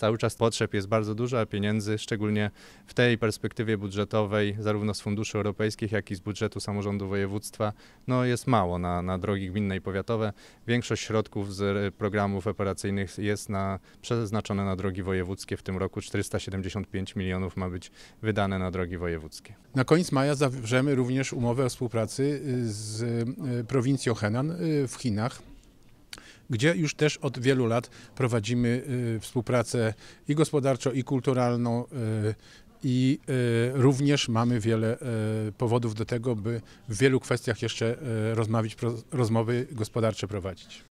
cały czas potrzeb jest bardzo dużo, a pieniędzy, szczególnie w tej perspektywie budżetowej, zarówno z funduszy europejskich, jak i z budżetu samorządu województwa, no jest mało na, na drogi gminne i powiatowe. Większość środków z programów operacyjnych jest na, przeznaczone na drogi wojewódzkie. W tym roku 475 milionów ma być wydane na drogi wojewódzkie. Na koniec maja zawrzemy również umowę o współpracy y, z y, prowincją Henan y, w Chinach gdzie już też od wielu lat prowadzimy y, współpracę i gospodarczo, i kulturalną, y, i y, również mamy wiele powodów do tego, by w wielu kwestiach jeszcze rozmawiać, rozmowy gospodarcze prowadzić.